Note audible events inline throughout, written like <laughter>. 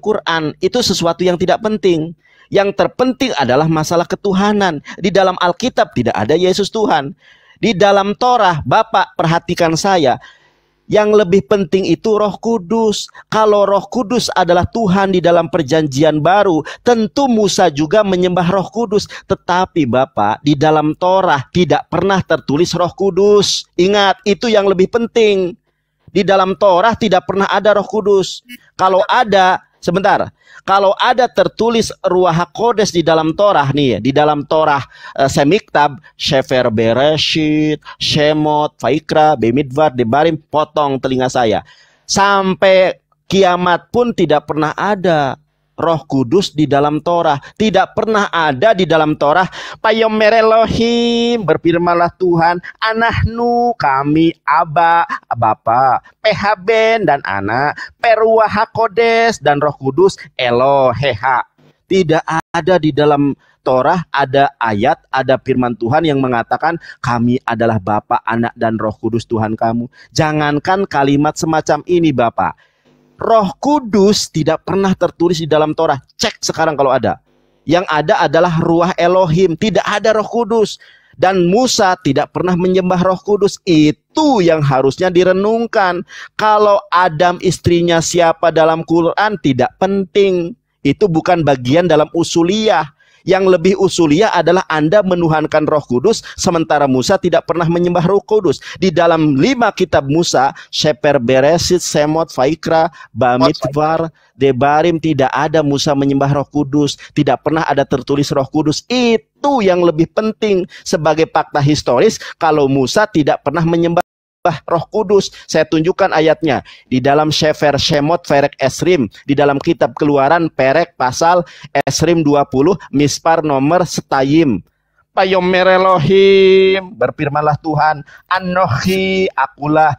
Quran itu sesuatu yang tidak penting. Yang terpenting adalah masalah ketuhanan. Di dalam Alkitab tidak ada Yesus Tuhan. Di dalam Torah, Bapak perhatikan saya, yang lebih penting itu Roh Kudus. Kalau Roh Kudus adalah Tuhan di dalam Perjanjian Baru, tentu Musa juga menyembah Roh Kudus. Tetapi, Bapak, di dalam Torah tidak pernah tertulis Roh Kudus. Ingat, itu yang lebih penting. Di dalam Torah tidak pernah ada Roh Kudus. Kalau ada, Sebentar. Kalau ada tertulis Ruah Kodes di dalam Torah nih, ya, di dalam Torah e, Semiktab, Shefer Bereshit, Shemot, Faikra, Bemidvar, Debarim, potong telinga saya. Sampai kiamat pun tidak pernah ada Roh Kudus di dalam Torah. Tidak pernah ada di dalam Torah. Payom merelohim, berfirmanlah Tuhan. Anahnu, kami, Aba, Bapa, Phben dan anak, Peruah Kodes dan Roh Kudus, Eloheha. Tidak ada di dalam Torah ada ayat, ada firman Tuhan yang mengatakan kami adalah Bapa, Anak dan Roh Kudus Tuhan kamu. Jangankan kalimat semacam ini Bapak, Roh Kudus tidak pernah tertulis di dalam Torah. Cek sekarang kalau ada. Yang ada adalah ruah Elohim, tidak ada Roh Kudus. Dan Musa tidak pernah menyembah Roh Kudus. Itu yang harusnya direnungkan. Kalau Adam istrinya siapa dalam Quran tidak penting. Itu bukan bagian dalam usuliah. Yang lebih usulia adalah Anda menuhankan roh kudus, sementara Musa tidak pernah menyembah roh kudus. Di dalam lima kitab Musa, Sheper Beresit, Semot, Faikra, Bamitvar, Debarim, tidak ada Musa menyembah roh kudus. Tidak pernah ada tertulis roh kudus. Itu yang lebih penting sebagai fakta historis kalau Musa tidak pernah menyembah Roh Kudus. Saya tunjukkan ayatnya di dalam Shefer Shemot Ferek Esrim, di dalam kitab Keluaran Perek pasal Esrim 20 mispar nomor setayim. merelohim berfirmanlah Tuhan Anohi akulah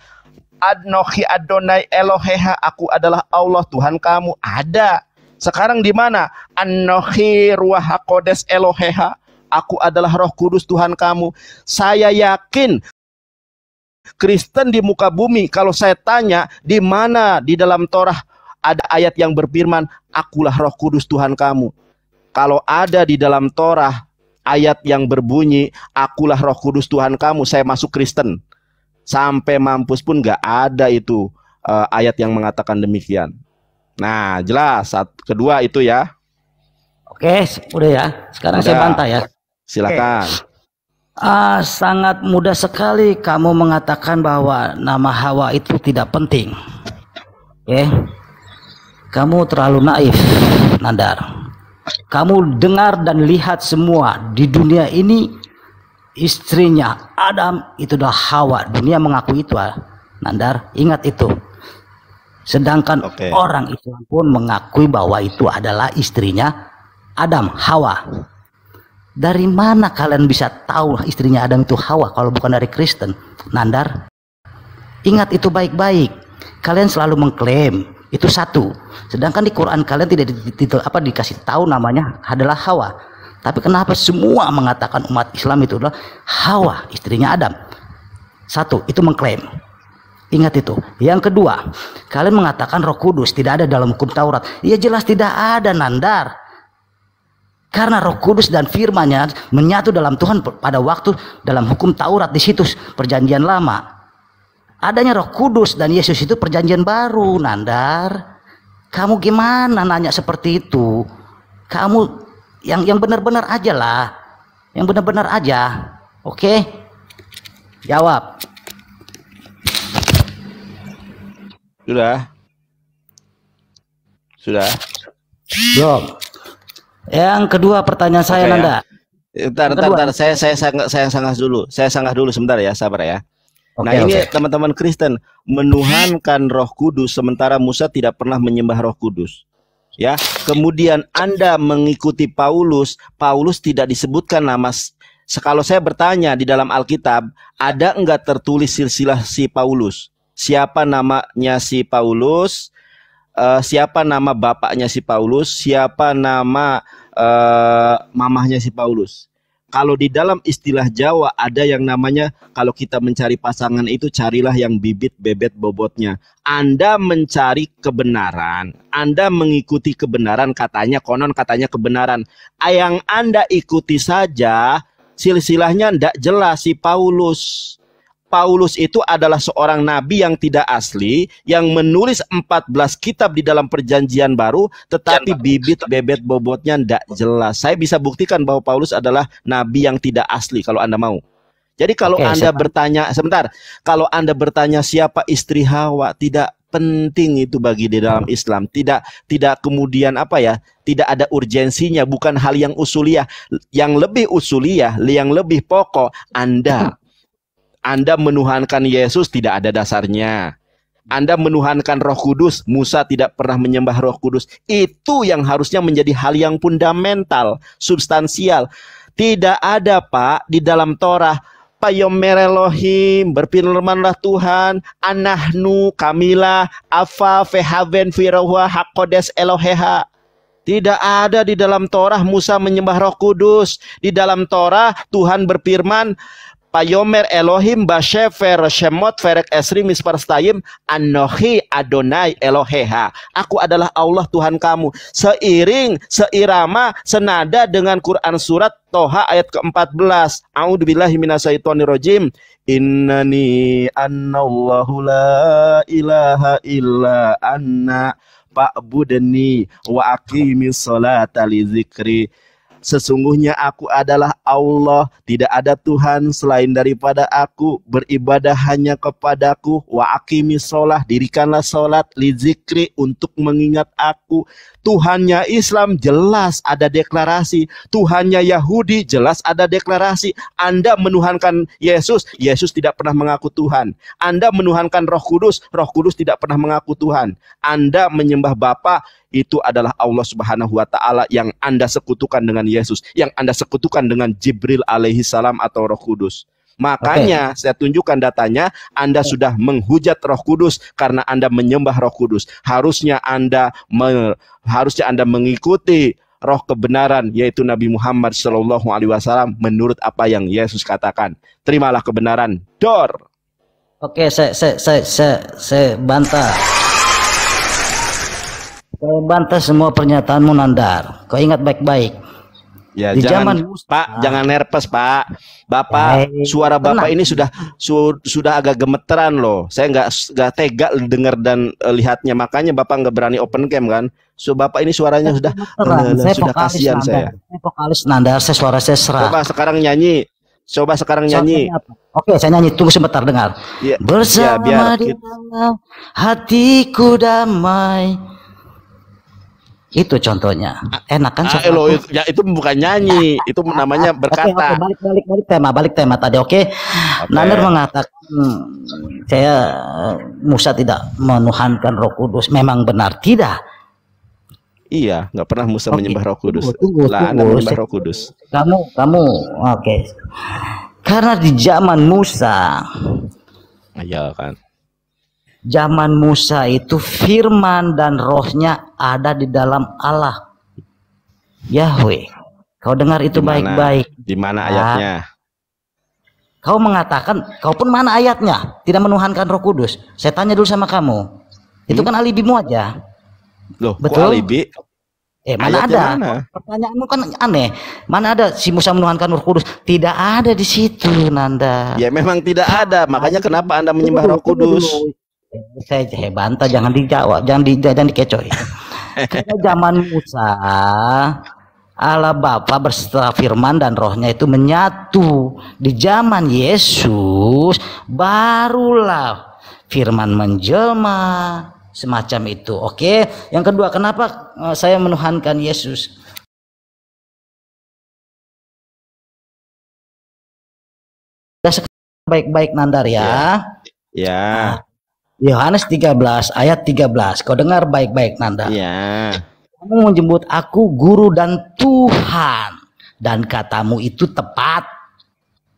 Adnohi Adonai Eloheha aku adalah Allah Tuhan kamu ada sekarang di mana Anohi ruah hakodes Eloheha aku adalah Roh Kudus Tuhan kamu. Saya yakin Kristen di muka bumi, kalau saya tanya di mana di dalam Torah ada ayat yang berfirman, "Akulah Roh Kudus Tuhan kamu." Kalau ada di dalam Torah ayat yang berbunyi, "Akulah Roh Kudus Tuhan kamu," saya masuk Kristen. Sampai mampus pun gak ada itu uh, ayat yang mengatakan demikian. Nah, jelas. Saat kedua itu ya. Oke, udah ya. Sekarang udah. saya bantah ya. Silakan. Oke. Ah, sangat mudah sekali kamu mengatakan bahwa nama Hawa itu tidak penting. Ya. Yeah. Kamu terlalu naif, Nandar. Kamu dengar dan lihat semua di dunia ini istrinya Adam itu adalah Hawa. Dunia mengakui itu, ah, Nandar. Ingat itu. Sedangkan okay. orang itu pun mengakui bahwa itu adalah istrinya Adam, Hawa. Dari mana kalian bisa tahu istrinya Adam itu Hawa kalau bukan dari Kristen? Nandar. Ingat itu baik-baik. Kalian selalu mengklaim itu satu. Sedangkan di Quran kalian tidak dititel apa dikasih tahu namanya adalah Hawa. Tapi kenapa semua mengatakan umat Islam itu adalah Hawa, istrinya Adam? Satu, itu mengklaim. Ingat itu. Yang kedua, kalian mengatakan Roh Kudus tidak ada dalam hukum Taurat. Ya jelas tidak ada, Nandar. Karena Roh Kudus dan firman-Nya menyatu dalam Tuhan pada waktu dalam hukum Taurat di situs perjanjian lama. Adanya Roh Kudus dan Yesus itu perjanjian baru, Nandar. Kamu gimana nanya seperti itu? Kamu yang yang benar-benar aja lah. Yang benar-benar aja. Oke? Okay? Jawab. Sudah. Sudah. Belum. Yang kedua pertanyaan saya okay, Nanda. Ya. entar, eh, saya saya sangat saya sangat dulu. Saya sangat dulu sebentar ya, sabar ya. Okay, nah, okay. ini teman-teman Kristen menuhankan Roh Kudus sementara Musa tidak pernah menyembah Roh Kudus. Ya, kemudian Anda mengikuti Paulus, Paulus tidak disebutkan nama kalau saya bertanya di dalam Alkitab, ada enggak tertulis silsilah si Paulus? Siapa namanya si Paulus? uh, siapa nama bapaknya si Paulus, siapa nama uh, mamahnya si Paulus. Kalau di dalam istilah Jawa ada yang namanya kalau kita mencari pasangan itu carilah yang bibit bebet bobotnya. Anda mencari kebenaran, Anda mengikuti kebenaran katanya konon katanya kebenaran. Yang Anda ikuti saja silsilahnya tidak jelas si Paulus Paulus itu adalah seorang nabi yang tidak asli yang menulis 14 kitab di dalam perjanjian baru tetapi bibit bebet bobotnya tidak jelas. Saya bisa buktikan bahwa Paulus adalah nabi yang tidak asli kalau Anda mau. Jadi kalau Oke, Anda siapa? bertanya sebentar, kalau Anda bertanya siapa istri Hawa tidak penting itu bagi di dalam Islam. Tidak tidak kemudian apa ya? Tidak ada urgensinya, bukan hal yang usuliah. Yang lebih usuliah, yang lebih pokok Anda anda menuhankan Yesus tidak ada dasarnya. Anda menuhankan Roh Kudus, Musa tidak pernah menyembah Roh Kudus. Itu yang harusnya menjadi hal yang fundamental, substansial. Tidak ada, Pak, di dalam Torah Payom merelohim, berfirmanlah Tuhan, anahnu kamilah, afa fehaven firawa hakodes eloheha. Tidak ada di dalam Torah Musa menyembah roh kudus. Di dalam Torah Tuhan berfirman, Payomer Elohim Bashefer Shemot Ferek Esri Misparstayim Anohi Adonai Eloheha. Aku adalah Allah Tuhan kamu. Seiring, seirama, senada dengan Quran Surat Toha ayat ke-14. A'udzubillahi minasyaitonirrojim. Innani annallahu la ilaha illa anna fa'budni wa aqimis salata li Sesungguhnya aku adalah Allah, tidak ada Tuhan selain daripada aku. Beribadah hanya kepadaku. Wa akimi sholah, dirikanlah sholat, lizikri untuk mengingat aku. Tuhannya Islam jelas ada deklarasi, Tuhannya Yahudi jelas ada deklarasi. Anda menuhankan Yesus, Yesus tidak pernah mengaku Tuhan. Anda menuhankan Roh Kudus, Roh Kudus tidak pernah mengaku Tuhan. Anda menyembah Bapa, itu adalah Allah Subhanahu wa taala yang Anda sekutukan dengan Yesus, yang Anda sekutukan dengan Jibril alaihi salam atau Roh Kudus. Makanya okay. saya tunjukkan datanya, Anda sudah menghujat Roh Kudus karena Anda menyembah Roh Kudus. Harusnya Anda me, harusnya Anda mengikuti roh kebenaran yaitu Nabi Muhammad Shallallahu Alaihi Wasallam menurut apa yang Yesus katakan terimalah kebenaran dor oke saya saya saya saya, saya bantah saya bantah semua pernyataanmu Nandar kau ingat baik-baik Ya, di jangan, zaman Pak, nah. jangan nervous, Pak. Bapak, eh, suara Bapak ini sudah su, sudah agak gemeteran loh. Saya nggak nggak tega dengar dan uh, lihatnya. Makanya Bapak nggak berani open cam kan? So Bapak ini suaranya sudah eh, saya sudah kasihan saya. Saya vokalis nanda saya suara saya serah. Coba sekarang nyanyi. Coba sekarang nyanyi. Oke, saya nyanyi. Tunggu sebentar dengar. Ya, Bersama ya, biar, di dalam hatiku damai itu contohnya. Enak kan? Ah, elo, itu, ya, itu bukan nyanyi, ya. itu namanya berkata. okay, okay, balik balik balik tema, balik tema tadi. Oke. Okay? Okay. mengatakan hmm, saya Musa tidak menuhankan Roh Kudus. Memang benar tidak. Iya, nggak pernah Musa okay. menyembah Roh Kudus. Tunggu, tunggu, lah, tunggu. menyembah Roh Kudus. Kamu, kamu, oke. Okay. Karena di zaman Musa, iya kan zaman Musa itu firman dan rohnya ada di dalam Allah. Yahweh. Kau dengar itu baik-baik. Di mana ayatnya? Ah. kau mengatakan, kau pun mana ayatnya? Tidak menuhankan roh kudus. Saya tanya dulu sama kamu. Itu hmm? kan alibimu aja. Loh, Betul? alibi? Eh, mana Ayatnya ada? Mana? Pertanyaanmu kan aneh. Mana ada si Musa menuhankan Roh Kudus? Tidak ada di situ, Nanda. Ya memang tidak ada. Makanya nah, kenapa Anda menyembah Roh Kudus? saya bantah jangan dijawab jangan di jangan dikecoy karena zaman Musa Allah Bapa berserta firman dan rohnya itu menyatu di zaman Yesus barulah firman menjelma semacam itu oke yang kedua kenapa eh, saya menuhankan Yesus baik-baik Nandar ya ya, ya. Nah, Yohanes 13 ayat 13. Kau dengar baik-baik Nanda. Iya. Kamu menjemput aku guru dan Tuhan dan katamu itu tepat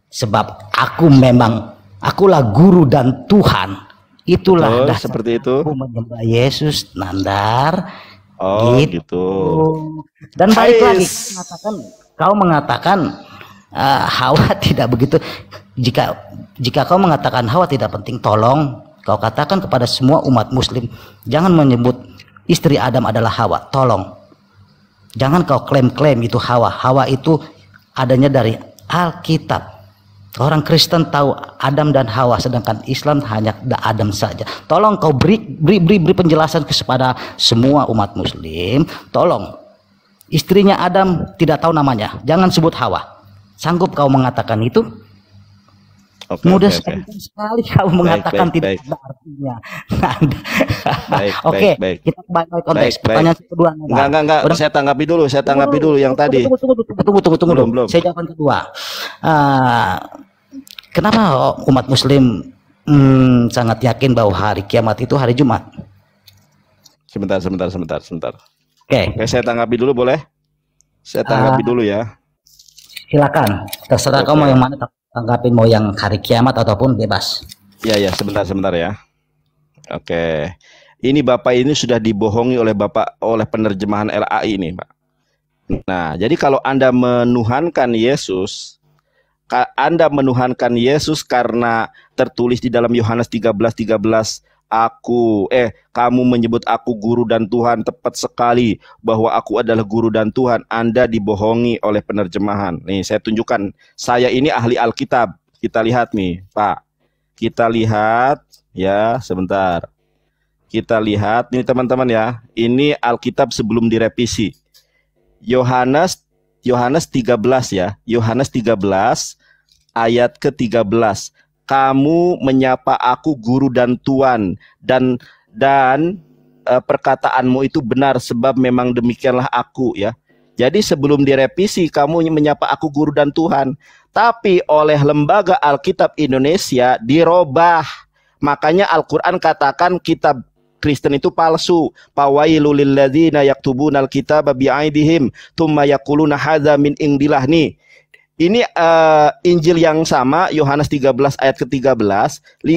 sebab aku memang akulah guru dan Tuhan. Itulah Betul, seperti itu. Aku menyembah Yesus Nandar. Oh gitu. gitu. Dan balik lagi mengatakan, kau mengatakan uh, Hawa <laughs> tidak begitu. Jika jika kau mengatakan Hawa tidak penting, tolong Kau katakan kepada semua umat muslim, jangan menyebut istri Adam adalah Hawa. Tolong. Jangan kau klaim-klaim itu Hawa. Hawa itu adanya dari Alkitab. Orang Kristen tahu Adam dan Hawa, sedangkan Islam hanya ada Adam saja. Tolong kau beri, beri, beri, beri penjelasan kepada semua umat Muslim. Tolong, istrinya Adam tidak tahu namanya, jangan sebut Hawa. Sanggup kau mengatakan itu? Okay, Mudah okay, sekali, okay. sekali <laughs> kamu baik, mengatakan baik, tidak baik. artinya. <laughs> Nah, <laughs> Oke, okay, kita kembali ke konteks. Baik, Pertanyaan kedua. Enggak, enggak, enggak. Udah. Saya tanggapi dulu, saya tanggapi dulu yang tunggu, tadi. Tunggu, tunggu, tunggu, tunggu, tunggu, tunggu. Belum, belum. Saya jawaban kedua. Uh, kenapa umat muslim hmm, sangat yakin bahwa hari kiamat itu hari Jumat? Sebentar, sebentar, sebentar, sebentar. Oke. Okay. saya tanggapi dulu boleh? Saya tanggapi uh, dulu ya. Silakan, terserah okay. kamu yang mana anggapin mau yang hari kiamat ataupun bebas. Ya ya sebentar sebentar ya. Oke. Ini Bapak ini sudah dibohongi oleh Bapak oleh penerjemahan LAI ini, Pak. Nah, jadi kalau Anda menuhankan Yesus, anda menuhankan Yesus karena tertulis di dalam Yohanes 13 13 aku eh kamu menyebut aku guru dan Tuhan tepat sekali bahwa aku adalah guru dan Tuhan Anda dibohongi oleh penerjemahan nih saya tunjukkan saya ini ahli Alkitab kita lihat nih Pak kita lihat ya sebentar kita lihat ini teman-teman ya ini Alkitab sebelum direvisi Yohanes Yohanes 13 ya Yohanes 13 ayat ke-13 kamu menyapa aku guru dan tuan dan dan e, perkataanmu itu benar sebab memang demikianlah aku ya. Jadi sebelum direvisi kamu menyapa aku guru dan Tuhan, tapi oleh lembaga Alkitab Indonesia dirobah. Makanya Al-Qur'an katakan kitab Kristen itu palsu. yaktubuna bi thumma yaquluna hadza min indillah nih. Ini uh, Injil yang sama Yohanes 13 ayat ke-13.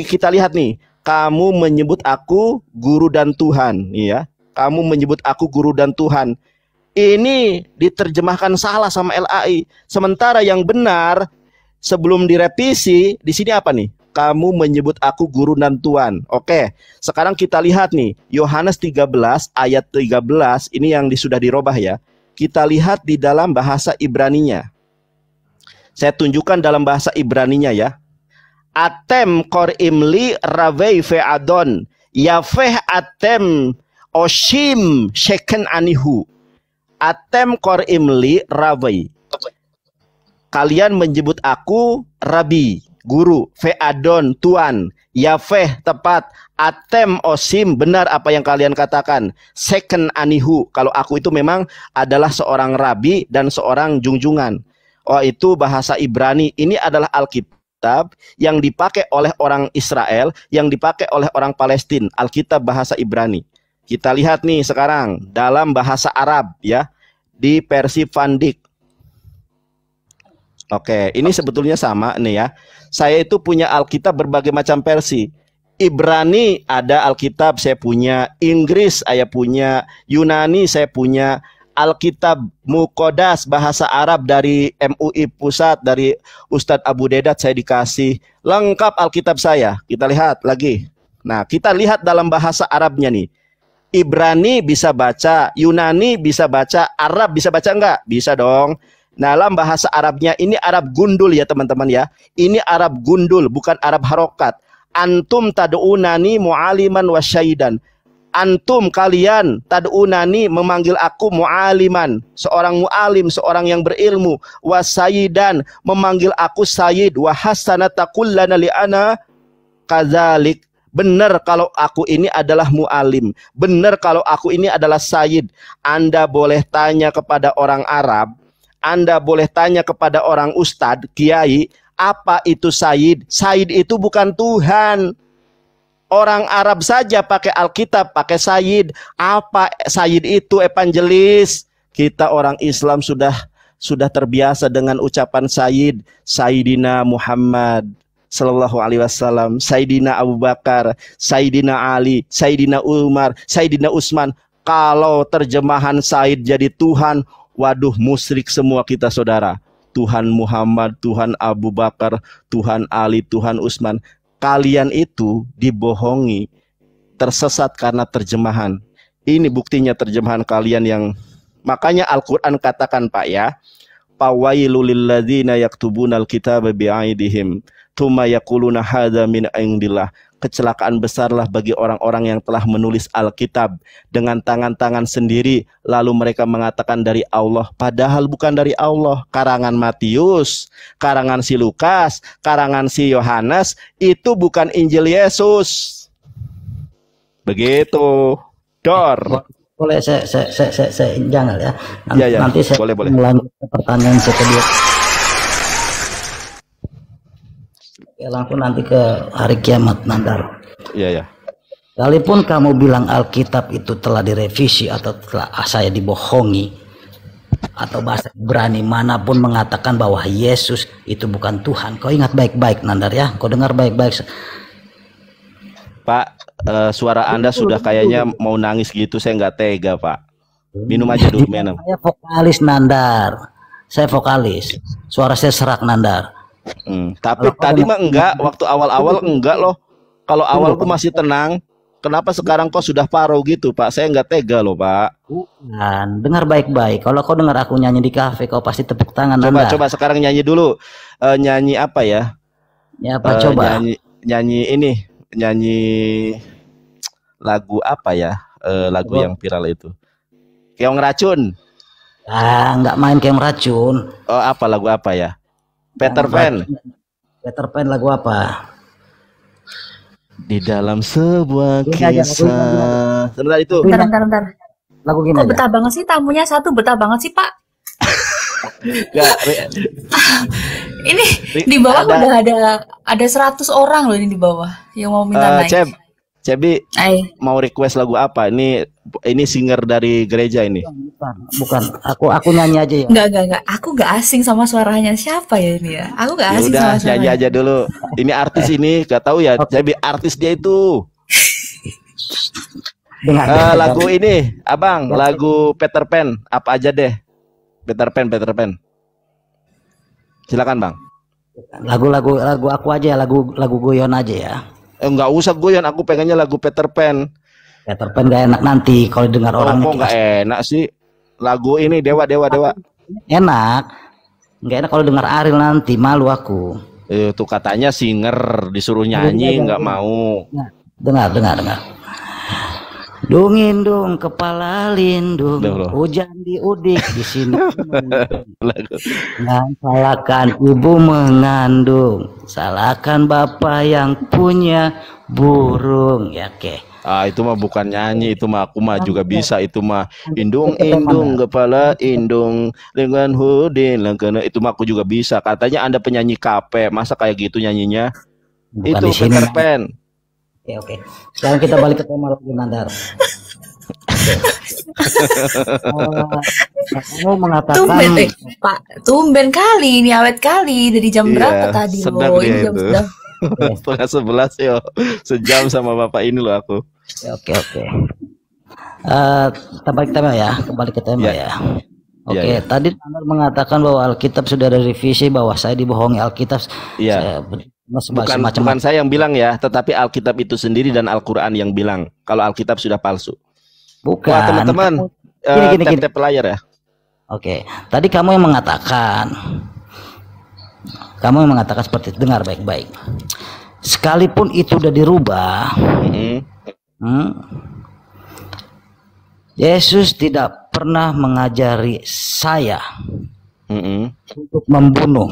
Kita lihat nih, kamu menyebut aku guru dan Tuhan, iya. Kamu menyebut aku guru dan Tuhan. Ini diterjemahkan salah sama LAI. Sementara yang benar sebelum direvisi di sini apa nih? Kamu menyebut aku guru dan Tuhan. Oke, sekarang kita lihat nih Yohanes 13 ayat 13 ini yang sudah dirubah ya. Kita lihat di dalam bahasa Ibraninya. Saya tunjukkan dalam bahasa Ibrani-nya ya. Atem kor imli ravei adon Yafeh atem oshim sheken anihu. Atem kor imli ravei. Kalian menyebut aku rabi, guru, adon tuan. Yafeh tepat Atem osim benar apa yang kalian katakan Second anihu Kalau aku itu memang adalah seorang rabi dan seorang jungjungan oh itu bahasa Ibrani. Ini adalah Alkitab yang dipakai oleh orang Israel, yang dipakai oleh orang Palestina, Alkitab bahasa Ibrani. Kita lihat nih sekarang dalam bahasa Arab ya di versi Van Dijk. Oke, ini sebetulnya sama nih ya. Saya itu punya Alkitab berbagai macam versi. Ibrani ada Alkitab saya punya, Inggris saya punya, Yunani saya punya, Alkitab Mukodas bahasa Arab dari MUI Pusat dari Ustadz Abu Dedat saya dikasih lengkap Alkitab saya. Kita lihat lagi. Nah, kita lihat dalam bahasa Arabnya nih. Ibrani bisa baca, Yunani bisa baca, Arab bisa baca enggak? Bisa dong. Nah, dalam bahasa Arabnya ini Arab gundul ya teman-teman ya. Ini Arab gundul bukan Arab harokat. Antum tad'unani mu'aliman syaidan antum kalian tadunani memanggil aku mualiman seorang mualim seorang yang berilmu wasayidan memanggil aku sayid wa hasanatakullana li li'ana kazalik Benar kalau aku ini adalah mualim. Benar kalau aku ini adalah sayid Anda boleh tanya kepada orang Arab. Anda boleh tanya kepada orang ustad kiai. Apa itu sayid sayid itu bukan Tuhan. Orang Arab saja pakai Alkitab, pakai Sayyid. Apa Sayyid itu evangelis? Kita orang Islam sudah sudah terbiasa dengan ucapan Sayyid, Sayyidina Muhammad Sallallahu Alaihi Wasallam, Sayyidina Abu Bakar, Sayyidina Ali, Sayyidina Umar, Sayyidina Utsman. Kalau terjemahan Said jadi Tuhan, waduh musrik semua kita saudara. Tuhan Muhammad, Tuhan Abu Bakar, Tuhan Ali, Tuhan Utsman kalian itu dibohongi, tersesat karena terjemahan. Ini buktinya terjemahan kalian yang makanya Al-Qur'an katakan Pak ya, fawailul lilladzina yaktubunal kitaba bi'aidihim thumma yaquluna hadza min kecelakaan besarlah bagi orang-orang yang telah menulis Alkitab dengan tangan-tangan sendiri lalu mereka mengatakan dari Allah padahal bukan dari Allah karangan Matius karangan si Lukas karangan si Yohanes itu bukan Injil Yesus begitu dor boleh saya saya saya saya, saya janggal ya nanti, ya, ya. nanti saya boleh, boleh. melanjutkan pertanyaan saya kedua Ya, langsung nanti ke hari kiamat Nandar. Iya ya. Kalaupun kamu bilang Alkitab itu telah direvisi atau telah saya dibohongi atau bahasa berani manapun mengatakan bahwa Yesus itu bukan Tuhan. Kau ingat baik-baik Nandar ya. Kau dengar baik-baik. Pak, uh, suara Anda itu, sudah kayaknya itu. mau nangis gitu. Saya nggak tega, Pak. Minum aja dulu, minum. Saya vokalis Nandar. Saya vokalis. Suara saya serak Nandar Hmm. Tapi tadi mah enggak, waktu awal-awal enggak loh. Kalau iya, awal aku masih tenang, kenapa sekarang kok sudah paruh gitu, Pak? Saya enggak tega loh, Pak. Bukan, dengar baik-baik. Kalau kau dengar aku nyanyi di kafe, kau pasti tepuk tangan Coba anda. coba sekarang nyanyi dulu. Uh, nyanyi apa ya? Ya, apa uh, coba? Nyanyi nyanyi ini, nyanyi lagu apa ya? Uh, lagu coba. yang viral itu. Keong racun. Ah, enggak main keong racun. Oh, apa lagu apa ya? Peter Pan. Peter Pan lagu apa? Di dalam sebuah ya, kisah. Sebentar itu. Bentar, bentar, bentar. Lagu gini Kok betah banget sih tamunya satu betah banget sih Pak. Gak, <laughs> ini di bawah udah ada ada 100 orang loh ini di bawah yang mau minta uh, naik. Cebi Ay. mau request lagu apa? Ini ini singer dari gereja ini. Bukan, bukan. Aku aku nyanyi aja ya. Enggak, enggak, enggak. Aku enggak asing sama suaranya. Siapa ya ini ya? Aku enggak asing Yaudah, sama suaranya. nyanyi aja dulu. Ini artis ini, enggak tahu ya. Okay. Cebi artis dia itu. Dengar, uh, dengar, lagu dengar. ini, Abang, dengar. lagu Peter Pan apa aja deh. Peter Pan, Peter Pan. Silakan, Bang. Lagu-lagu lagu aku aja, ya. lagu lagu goyon aja ya. Eh, nggak usah gue yang aku pengennya lagu Peter Pan Peter Pan gak enak nanti kalau dengar orang kok nggak enak sih lagu ini dewa dewa dewa enak nggak enak kalau dengar Ariel nanti malu aku itu eh, katanya singer disuruh nyanyi iya, iya, nggak iya. mau nah, dengar dengar dengar indung, kepala lindung hujan hujan diudik di sini dan <laughs> salahkan ibu mengandung salahkan bapak yang punya burung ya ke ah itu mah bukan nyanyi itu mah aku mah juga bisa itu mah indung indung kepala indung dengan hudin lengkene itu mah aku juga bisa katanya anda penyanyi kape masa kayak gitu nyanyinya bukan itu Peter Pan okay, oke. Okay. Sekarang kita balik ke tema lagi Nandar. uh, <laughs> eh, kamu mengatakan tumben, eh, Pak, tumben kali ini awet kali dari jam iya, berapa tadi loh? Ini jam itu. <laughs> setengah sebelas yo sejam sama bapak ini loh aku. okay, oke oke. Uh, eh, kembali ke tema ya, kembali ke tema iya. ya. ya. Oke, okay, ya, ya. tadi Nandar mengatakan bahwa Alkitab sudah ada revisi bahwa saya dibohongi Alkitab. Iya bukan bukan saya yang bilang ya, tetapi Alkitab itu sendiri dan Al-Qur'an yang bilang kalau Alkitab sudah palsu. Bukan. teman-teman, eh, gini, gini, kita pelayar ya. Oke. Tadi kamu yang mengatakan kamu yang mengatakan seperti itu, dengar baik-baik. Sekalipun itu sudah dirubah, hmm hmm, Yesus tidak pernah mengajari saya hmm untuk membunuh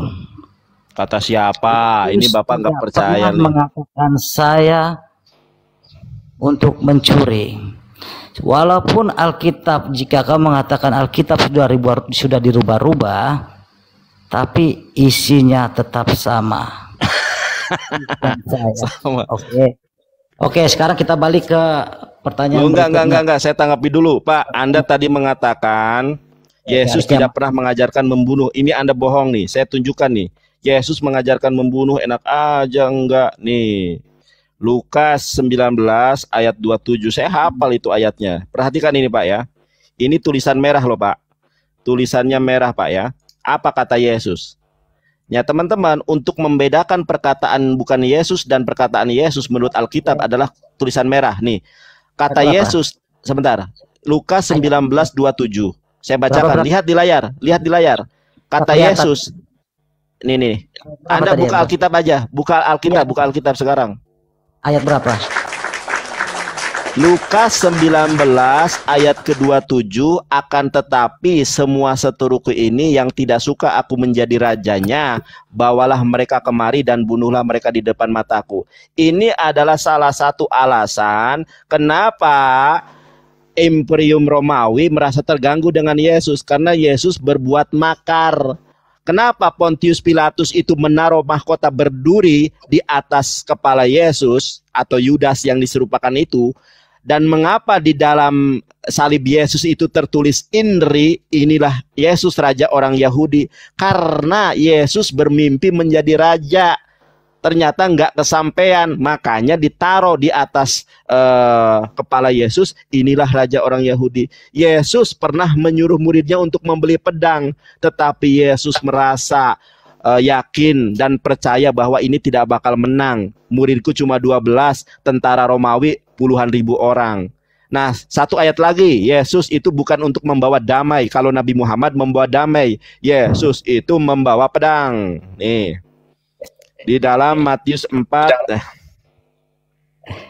Kata siapa? Ini Bapak nggak percaya nih. mengatakan saya untuk mencuri. Walaupun Alkitab jika kau mengatakan Alkitab sudah ribu, sudah dirubah-rubah, tapi isinya tetap sama. <laughs> Oke. Oke, sekarang kita balik ke pertanyaan. Oh, enggak, enggak, enggak, enggak, saya tanggapi dulu, Pak. Anda tadi mengatakan ya, Yesus ya, tidak pernah mengajarkan membunuh. Ini Anda bohong nih. Saya tunjukkan nih. Yesus mengajarkan membunuh enak aja enggak nih. Lukas 19 ayat 27. Saya hafal itu ayatnya. Perhatikan ini Pak ya. Ini tulisan merah loh Pak. Tulisannya merah Pak ya. Apa kata Yesus? Ya teman-teman, untuk membedakan perkataan bukan Yesus dan perkataan Yesus menurut Alkitab ya. adalah tulisan merah nih. Kata Berapa? Yesus, sebentar. Lukas 19:27. Saya bacakan, lihat di layar, lihat di layar. Kata Yesus, Nih nih. Apa Anda buka Alkitab aja. Buka iya. Alkitab, ya. buka Alkitab sekarang. Ayat berapa? Lukas 19 ayat ke-27 akan tetapi semua seturuku ini yang tidak suka aku menjadi rajanya bawalah mereka kemari dan bunuhlah mereka di depan mataku. Ini adalah salah satu alasan kenapa Imperium Romawi merasa terganggu dengan Yesus karena Yesus berbuat makar Kenapa Pontius Pilatus itu menaruh mahkota berduri di atas kepala Yesus atau Yudas yang diserupakan itu? Dan mengapa di dalam salib Yesus itu tertulis Inri inilah Yesus Raja orang Yahudi. Karena Yesus bermimpi menjadi Raja ternyata nggak kesampaian makanya ditaruh di atas uh, kepala Yesus inilah raja orang Yahudi Yesus pernah menyuruh muridnya untuk membeli pedang tetapi Yesus merasa uh, yakin dan percaya bahwa ini tidak bakal menang muridku cuma 12 tentara Romawi puluhan ribu orang Nah, satu ayat lagi, Yesus itu bukan untuk membawa damai. Kalau Nabi Muhammad membawa damai, Yesus itu membawa pedang. Nih. Di dalam Matius 4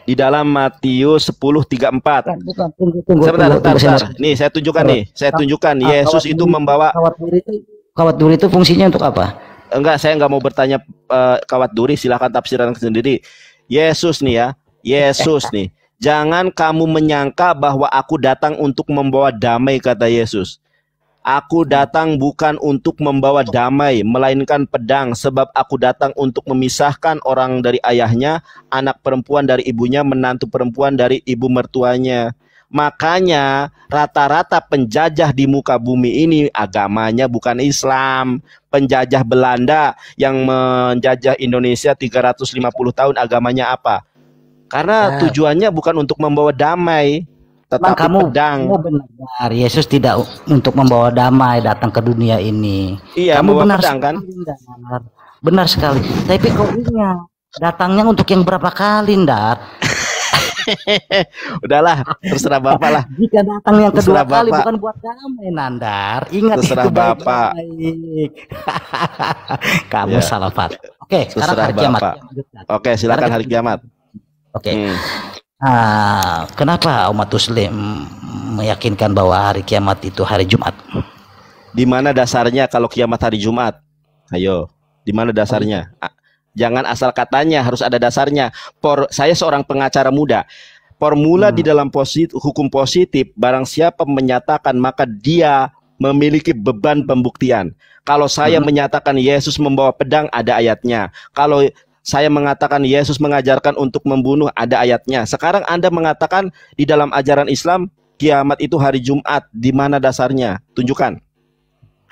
di dalam Matius sepuluh tiga empat. sebentar, sebentar, sebentar. Nih, saya tunjukkan nih, saya tunjukkan ah, Yesus itu membawa kawat duri itu fungsinya untuk apa? Enggak, saya enggak mau bertanya eh, kawat duri, silahkan tafsiran sendiri. Yesus nih ya, Yesus <laughs> nih. Jangan kamu menyangka bahwa aku datang untuk membawa damai kata Yesus. Aku datang bukan untuk membawa damai, melainkan pedang, sebab aku datang untuk memisahkan orang dari ayahnya, anak perempuan dari ibunya, menantu perempuan dari ibu mertuanya. Makanya rata-rata penjajah di muka bumi ini agamanya bukan Islam. Penjajah Belanda yang menjajah Indonesia 350 tahun agamanya apa? Karena ya. tujuannya bukan untuk membawa damai, tetapi kamu, pedang. Kamu benar. Yesus tidak untuk membawa damai datang ke dunia ini. Iya, kamu benar pedang, kan? Benar. benar sekali. Tapi kok ingat datangnya untuk yang berapa kali, Ndar? <laughs> Udahlah, terserah Bapak lah. Jika datang yang kedua terserah kali Bapak. bukan buat damai, Nandar. Ingat terserah itu Bapak. Baik. <laughs> Kamu yeah. salah Pak. Oke, okay, sekarang hari Bapak. kiamat. Oke, okay, silakan hari kiamat. Oke. Okay. Hmm. Ah, kenapa umat Muslim meyakinkan bahwa hari kiamat itu hari Jumat? Di mana dasarnya kalau kiamat hari Jumat? Ayo, di mana dasarnya? Oh, iya. ah, jangan asal katanya, harus ada dasarnya. Por, saya seorang pengacara muda. Formula hmm. di dalam posit, hukum positif, barang siapa menyatakan maka dia memiliki beban pembuktian. Kalau saya hmm. menyatakan Yesus membawa pedang, ada ayatnya. Kalau saya mengatakan Yesus mengajarkan untuk membunuh ada ayatnya. Sekarang Anda mengatakan di dalam ajaran Islam kiamat itu hari Jumat, di mana dasarnya? Tunjukkan.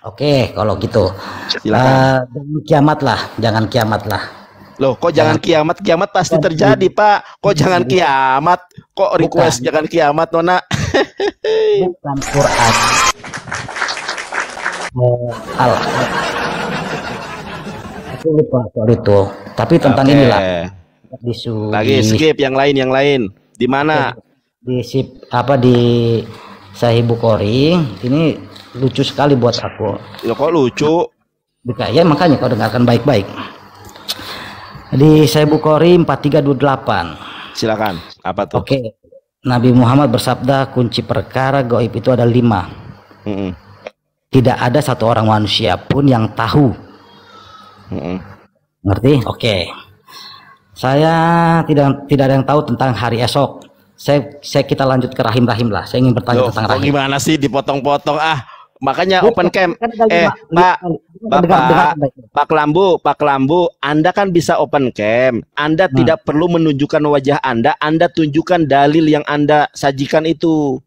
Oke, kalau gitu. Silakan. Uh, eh, kiamat jangan kiamatlah. lah. Loh, kok jangan, nah, kiamat? Kiamat pasti terjadi, Pak. Kok jangan kiamat? Kok request Bukan. jangan kiamat, Nona? <laughs> Bukan Quran. Oh, Allah aku lupa soal itu tapi tentang okay. inilah Di lagi skip yang lain yang lain di mana di sip apa di Sahih Bukhari ini lucu sekali buat aku ya kok lucu ya makanya kau dengarkan baik-baik di Sahih Bukhari 4328 silakan apa tuh oke okay. Nabi Muhammad bersabda kunci perkara goib itu ada lima mm -mm. tidak ada satu orang manusia pun yang tahu Ngerti? Oke. Okay. Saya tidak tidak ada yang tahu tentang hari esok. Saya, saya kita lanjut ke rahim rahim lah. Saya ingin bertanya Loh, tentang rahim. Gimana sih dipotong-potong ah? Makanya open camp. Kan eh, Pak, Bapak, kan Pak Lambu, Pak Lambu, Anda kan bisa open camp. Anda nah. tidak perlu menunjukkan wajah Anda, Anda tunjukkan dalil yang Anda sajikan itu.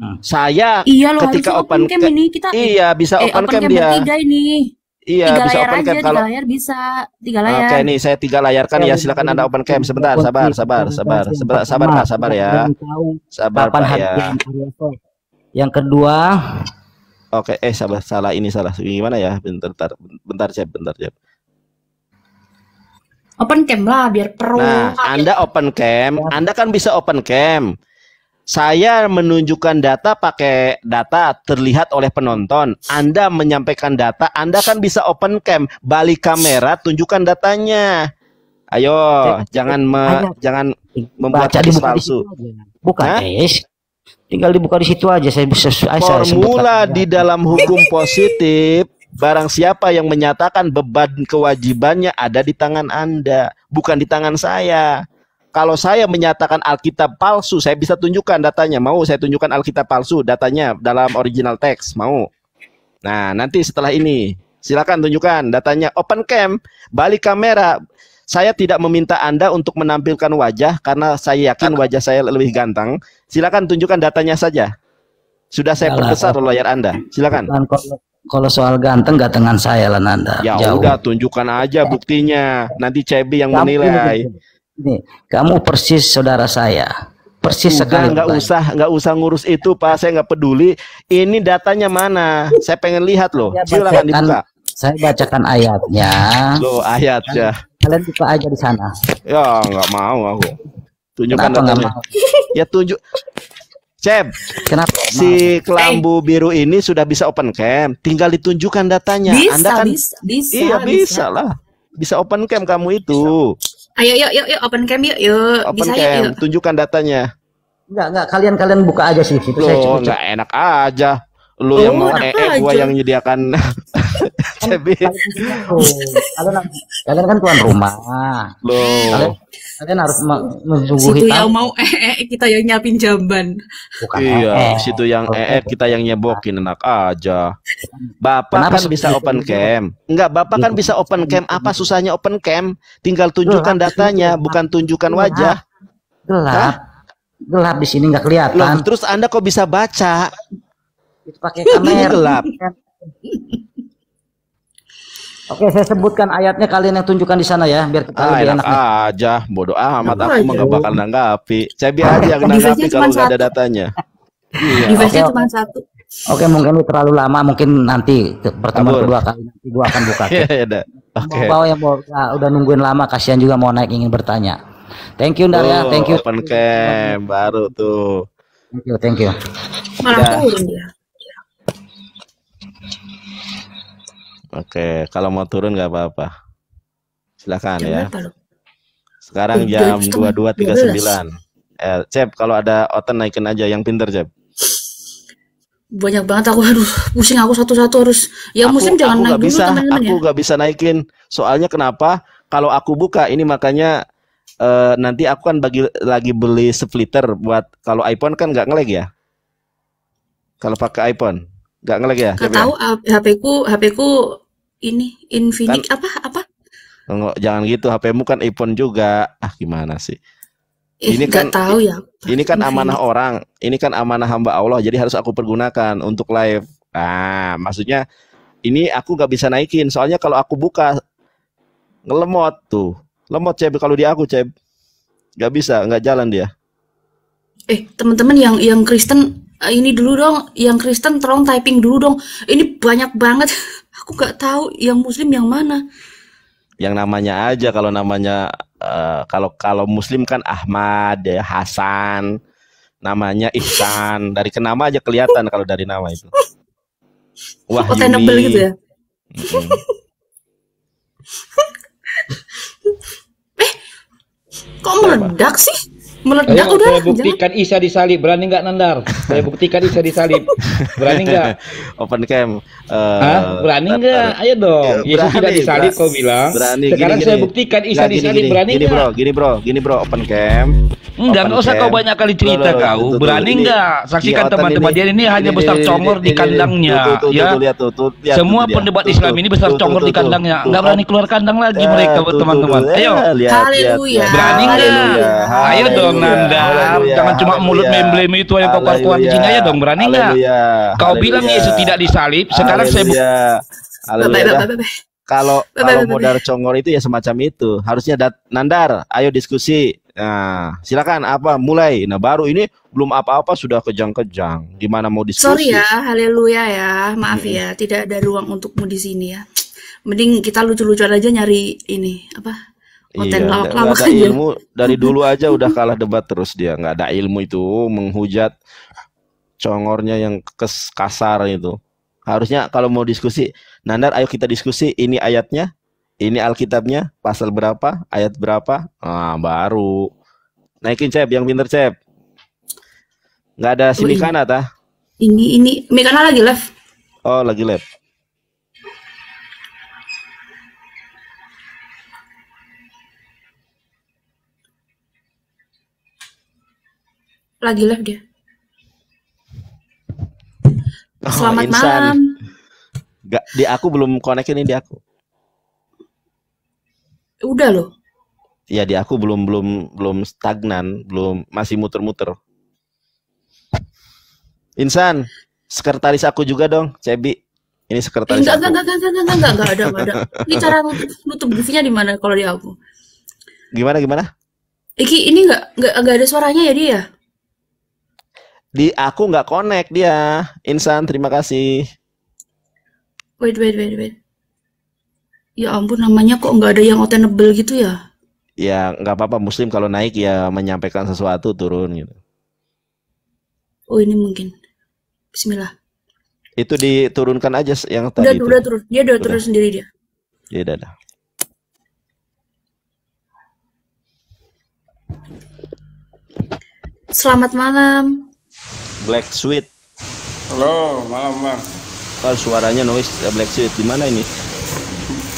Nah. Saya iya loh, ketika open, open camp, ini kita Iya, bisa eh, open, open camp, camp dia. Ini. Iya, tiga bisa open aja, cam tiga kalau layar bisa tiga layar. Oke, okay, nih saya tiga layarkan ya. Silakan Anda open cam sebentar, sabar, sabar, sabar, sabar, sabar, sabar, sabar ya. Sabar Pak ya. Yang kedua, Oke, eh salah salah ini salah. Gimana ya? Bentar, bentar, bentar, siap, bentar, siap. Open cam lah biar pro. Nah, Anda open cam, Anda kan bisa open cam saya menunjukkan data pakai data terlihat oleh penonton. Anda menyampaikan data, Anda kan bisa open cam, balik kamera, tunjukkan datanya. Ayo, Oke, jangan me, jangan membuat jadi palsu. Bukan, Tinggal dibuka di situ aja. Saya bisa Formula di dalam hukum positif, barang siapa yang menyatakan beban kewajibannya ada di tangan Anda, bukan di tangan saya. Kalau saya menyatakan Alkitab palsu, saya bisa tunjukkan datanya. Mau saya tunjukkan Alkitab palsu datanya dalam original text, mau. Nah, nanti setelah ini silakan tunjukkan datanya open cam, balik kamera. Saya tidak meminta Anda untuk menampilkan wajah karena saya yakin wajah saya lebih ganteng. Silakan tunjukkan datanya saja. Sudah saya perbesar layar Anda. Silakan. Kalau, soal ganteng gantengan saya lah Nanda. Ya Jauh. udah tunjukkan aja buktinya. Nanti Cebi yang menilai. Nih, kamu persis saudara saya. Persis Udah, sekali. Enggak usah, enggak usah ngurus itu, Pak. Saya enggak peduli. Ini datanya mana? Saya pengen lihat loh. Ya, Silakan dibuka. Saya bacakan ayatnya. Loh, ayatnya. Kalian buka aja di sana. Ya, enggak mau aku. Tunjukkan Kenapa datanya. Ya tunjuk. Cep, kenapa? Si kelambu biru ini sudah bisa open cam, tinggal ditunjukkan datanya. Bisa, Anda kan bisa, bisa, iya bisa, bisa lah, bisa open cam kamu itu. Bisa. Ayo yuk yuk yuk open cam yuk yuk. Open Bisa, cam, yuk, tunjukkan datanya. Enggak enggak kalian kalian buka aja sih Itu Loh, saya enggak enak aja. Lu oh, yang mau ee, -e, eh, eh, gua yang menyediakan CB. <laughs> Kalian, kalian, kalian kan tuan rumah. Loh. Kalian, kalian harus menunggu situ yang mau ee -e, kita yang nyiapin jamban bukan iya e -e. situ yang ee -e, kita yang nyebokin enak aja bapak Kenapa kan bisa open cam enggak bapak kan bisa open cam apa susahnya open cam tinggal tunjukkan datanya bukan tunjukkan wajah gelap gelap di sini nggak kelihatan Loh, terus anda kok bisa baca itu pakai kamera iya, gelap <laughs> Oke, saya sebutkan ayatnya kalian yang tunjukkan di sana ya, biar kita ah, lebih enak. aja, bodoh amat aku mah gak bakal nanggapi. biar aja yang nanggapi kalau nggak ada datanya. <laughs> iya. cuma satu. Oke, mungkin ini terlalu lama, mungkin nanti pertemuan kedua kali nanti gua akan buka. <laughs> Iya, iya. Oke. Bawa yang bawa, ya, udah nungguin lama, kasihan juga mau naik ingin bertanya. Thank you Ndar ya, oh, thank you. Open cam baru tuh. Thank you, thank you. Malah turun dia. Oke, kalau mau turun nggak apa-apa. Silakan ya. Berapa, Sekarang eh, jam dua dua tiga sembilan. Eh, Cep, kalau ada oten naikin aja yang pinter Cep. Banyak banget aku harus pusing aku satu-satu harus ya musim jangan aku naik gak dulu bisa, teman-teman ya. aku ya. gak bisa naikin. Soalnya kenapa? Kalau aku buka ini makanya uh, nanti aku kan bagi lagi beli splitter buat kalau iPhone kan nggak ngelag ya. Kalau pakai iPhone nggak ngelag ya. Gak tahu ya? HP ku HP ku ini Infinix kan, apa apa? Enggak, jangan gitu HPmu kan iPhone juga. Ah gimana sih? Eh, ini kan tahu ya. Ini kan Infinix. amanah orang, ini kan amanah hamba Allah, jadi harus aku pergunakan untuk live. Ah, maksudnya ini aku nggak bisa naikin, soalnya kalau aku buka ngelemot tuh, lemot ceb kalau di aku ceb, nggak bisa, nggak jalan dia. Eh teman-teman yang yang Kristen Eh, ini dulu dong, yang Kristen tolong typing dulu dong. Ini banyak banget. <laughs> Aku nggak tahu yang Muslim yang mana. Yang namanya aja kalau namanya uh, kalau kalau Muslim kan Ahmad ya Hasan, namanya Ihsan. <laughs> Dari kenama aja kelihatan kalau dari nama itu. Wah, <laughs> Yuni. gitu ya. Mm -hmm. eh, kok meledak sih? meledak Ayo, udah saya buktikan jangan. Isa disalib berani nggak Nandar saya buktikan Isa disalib berani nggak <laughs> open cam uh, Hah? berani eh, nggak eh, ayo dong ya, Yesus tidak disalib kau bilang berani, sekarang gini, saya buktikan Isa nah, disalib gini, berani gini, bro gini bro gini bro open cam Enggak, enggak usah kau banyak kali cerita loh, kau. Tuh, Berani enggak? Saksikan teman-teman dia ini hanya besar congor di kandangnya, ya. Semua pendebat Islam ini besar congor di kandangnya. Enggak berani keluar kandang lagi eh, mereka buat teman-teman. Ayo. Eh, haleluya. Berani enggak? Ayo dong Nanda. Jangan cuma mulut memblem itu yang kau keluar di sini aja dong. Berani enggak? Kau bilang Yesus tidak disalib, sekarang saya Haleluya. Haleluya kalau kalau modal congor itu ya semacam itu harusnya dat nandar ayo diskusi nah silakan apa mulai nah baru ini belum apa-apa sudah kejang-kejang gimana mau diskusi sorry ya haleluya ya maaf hmm. ya tidak ada ruang untukmu di sini ya mending kita lucu-lucuan aja nyari ini apa iya, lawak ada ya. ilmu dari dulu <laughs> aja udah kalah debat terus dia nggak ada ilmu itu menghujat congornya yang kes kasar itu Harusnya kalau mau diskusi, Nandar ayo kita diskusi ini ayatnya, ini Alkitabnya, pasal berapa, ayat berapa, nah, baru. Naikin Cep, yang pinter Cep. Nggak ada oh, sini oh, kana tah? Ini, ini, Mekana lagi live. Oh, lagi live. Lagi live dia. Oh, Selamat insan. malam. Gak, di aku belum connect ini di aku. Udah loh. Ya di aku belum belum belum stagnan, belum masih muter-muter. Insan, sekretaris aku juga dong, Cebi. Ini sekretaris. enggak, aku. enggak, enggak, enggak, enggak, enggak, enggak, ada, enggak ada. Ini cara nutup, nutup di mana kalau di aku? Gimana, gimana? Iki, ini enggak, enggak, enggak ada suaranya ya dia? Di aku nggak connect dia. Insan, terima kasih. Wait, wait, wait, wait. Ya ampun, namanya kok nggak ada yang otenable gitu ya? Ya, nggak apa-apa. Muslim kalau naik ya menyampaikan sesuatu turun gitu. Oh ini mungkin. Bismillah. Itu diturunkan aja yang tadi. Udah, itu. udah turun. Dia udah, udah. turun sendiri dia. Ya, udah, udah. Selamat malam. Black Sweet. Halo, malam bang. Kalau suaranya noise ya, Black Sweet gimana ini?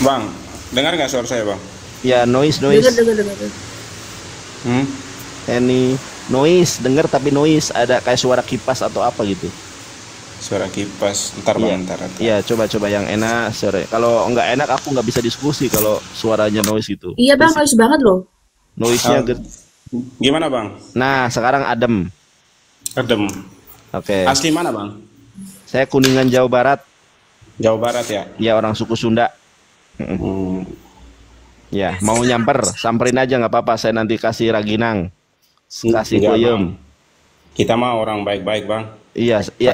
Bang, dengar nggak suara saya bang? Ya noise noise. Dengar dengar dengar. Hmm? Any noise dengar tapi noise ada kayak suara kipas atau apa gitu? Suara kipas, ntar bang, ya. ntar. Iya, coba coba yang enak sore. Kalau nggak enak aku nggak bisa diskusi kalau suaranya noise gitu. Iya bang, noise banget loh. Noise-nya um, Gimana bang? Nah sekarang adem. Adem. Oke. Okay. Asli mana bang? Saya Kuningan Jawa Barat. Jawa Barat ya? Iya orang suku Sunda. Hmm. Ya mau nyamper, samperin aja nggak apa-apa. Saya nanti kasih raginang, kasih peyem. Kita mah orang baik-baik bang. Iya, iya.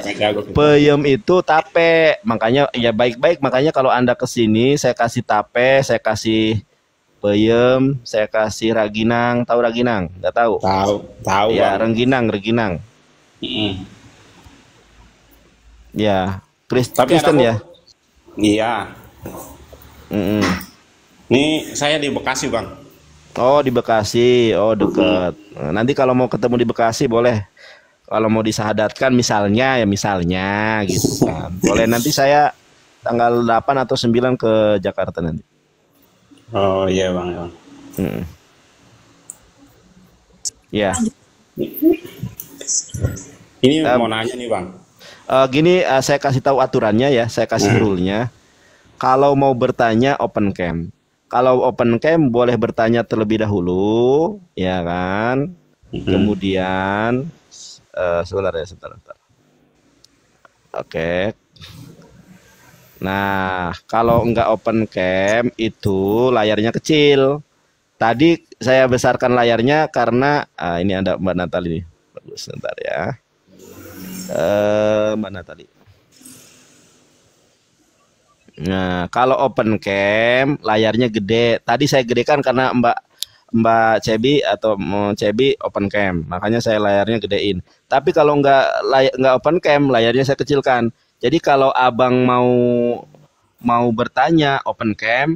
Peyem itu tape, makanya ya baik-baik. Makanya kalau anda kesini, saya kasih tape, saya kasih peyem, saya kasih raginang. Tahu raginang? Nggak tahu? Tahu, tahu. Ya bang. rengginang, rengginang. Mm. Ya, Chris, Tapi Kristen aku, ya. Iya. Mm -mm. Ini saya di Bekasi bang. Oh di Bekasi, oh deket. Nanti kalau mau ketemu di Bekasi boleh. Kalau mau disahadatkan misalnya ya misalnya gitu kan. Boleh nanti saya tanggal 8 atau 9 ke Jakarta nanti. Oh iya bang. iya. Hmm. Yeah. Ini uh, mau nanya nih bang uh, gini uh, saya kasih tahu aturannya ya, saya kasih hmm. rule-nya. Kalau mau bertanya open cam. Kalau open cam boleh bertanya terlebih dahulu, ya kan? Hmm. Kemudian uh, sebentar ya, sebentar. sebentar. Oke. Okay. Nah, kalau enggak open cam itu layarnya kecil. Tadi saya besarkan layarnya karena uh, ini ada Mbak Natal ini. Bagus, sebentar ya. Eh, mana tadi? Nah, kalau open cam layarnya gede. Tadi saya gedekan karena Mbak Mbak Cebi atau Cebi open cam, makanya saya layarnya gedein. Tapi kalau nggak nggak open cam, layarnya saya kecilkan. Jadi kalau abang mau mau bertanya open cam,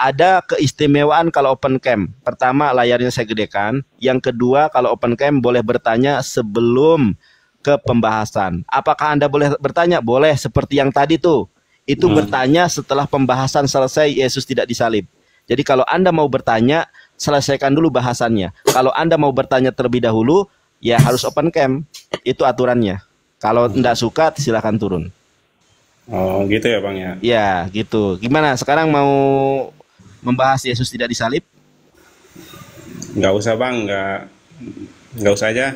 ada keistimewaan kalau open cam. Pertama layarnya saya gedekan, yang kedua kalau open cam boleh bertanya sebelum ke pembahasan. Apakah Anda boleh bertanya? Boleh, seperti yang tadi tuh. Itu hmm. bertanya setelah pembahasan selesai Yesus tidak disalib. Jadi kalau Anda mau bertanya, selesaikan dulu bahasannya. Kalau Anda mau bertanya terlebih dahulu, ya harus open camp. Itu aturannya. Kalau tidak hmm. suka, silahkan turun. Oh, gitu ya, Bang ya. Ya, gitu. Gimana? Sekarang mau membahas Yesus tidak disalib? Nggak usah, Bang. Nggak, nggak usah aja.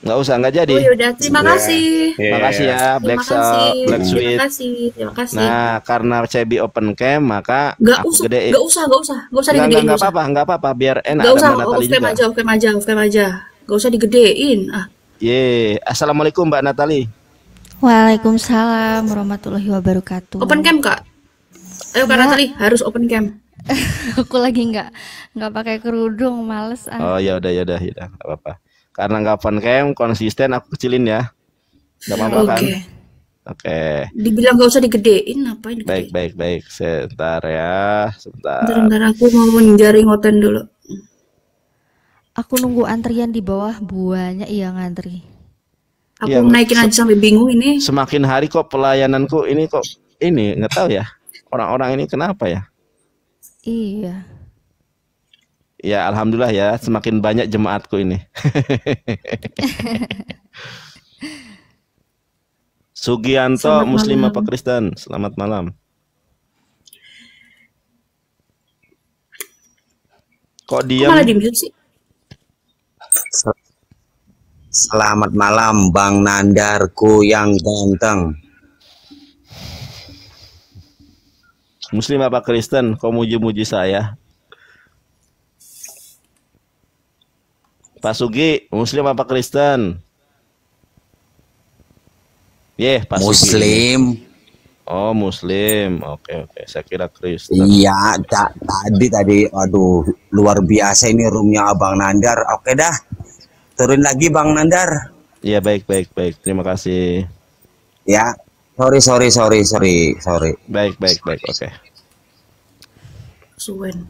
Nggak usah, nggak jadi. Oh, yaudah. Terima iya. kasih. Yeah. Makasih ya, Black Soul, Black Sweet. Terima kasih, terima kasih. Nah, karena Cebi open cam, maka nggak usah, gedein. Nggak usah, nggak usah, nggak usah digedein. Nggak apa-apa, nggak apa-apa, biar enak. Nggak usah, off cam aja, off cam aja, off aja. Nggak usah digedein. Ah. Ye, assalamualaikum Mbak Natali. Waalaikumsalam warahmatullahi wabarakatuh. Open cam kak? Ayo kak Natali, harus open cam. <laughs> Aku lagi nggak nggak pakai kerudung, males. Ah. Oh ya udah ya udah ya udah, apa-apa karena nggak fun cam konsisten aku kecilin ya nggak apa-apa okay. kan oke okay. dibilang nggak usah digedein apa ini baik baik baik sebentar ya sebentar sebentar aku mau menjaring hotel dulu aku nunggu antrian di bawah buahnya, iya ngantri aku ya, naikin aja sampai bingung ini semakin hari kok pelayananku ini kok ini nggak tahu ya orang-orang ini kenapa ya iya ya alhamdulillah ya semakin banyak jemaatku ini. <laughs> Sugianto Muslim apa Kristen? Selamat malam. Kok diam? Gitu selamat malam Bang Nandarku yang ganteng. Muslim apa Kristen? Kok muji-muji saya? Pak Sugi, Muslim apa Kristen? Yeah, Pak Muslim. Sugi. Oh Muslim, oke okay, oke. Okay. Saya kira Kristen. Iya, ta tadi tadi, aduh luar biasa ini roomnya Abang Nandar. Oke okay dah, turun lagi Bang Nandar. Iya baik baik baik. Terima kasih. Ya, sorry sorry sorry sorry sorry. Baik baik baik. Oke. Okay. Suen.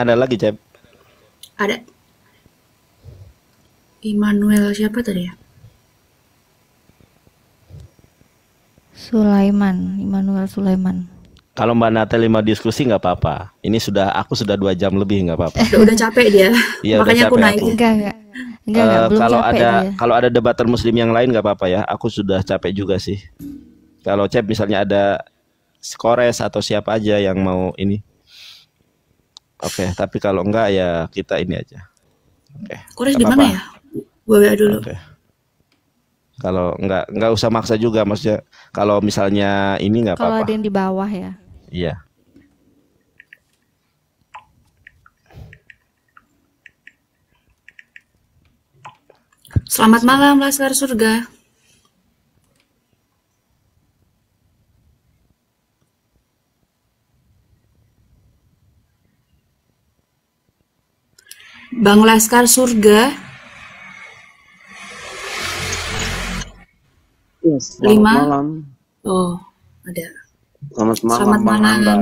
Ada lagi, Cep? Ada. Immanuel siapa tadi ya? Sulaiman, Immanuel Sulaiman. Kalau Mbak Natali mau diskusi nggak apa-apa. Ini sudah aku sudah dua jam lebih nggak apa-apa. Udah, udah capek dia. <laughs> Iya, Makanya aku naik. Enggak, enggak. Enggak, enggak, uh, belum kalau ada dia. kalau ada debater muslim yang lain nggak apa-apa ya. Aku sudah capek juga sih. Kalau Cep misalnya ada Skores atau siapa aja yang mau ini Oke, okay. tapi kalau enggak ya kita ini aja. Oke. Okay. Kores di mana ya? Gue WA dulu. Okay. Kalau enggak enggak usah maksa juga maksudnya. Kalau misalnya ini enggak apa-apa. Kalau ada yang di bawah ya. Iya. Selamat malam Laskar Surga. Bang Laskar Surga. Yes, ya, Lima. malam. Oh, ada. Selamat malam. Selamat malam.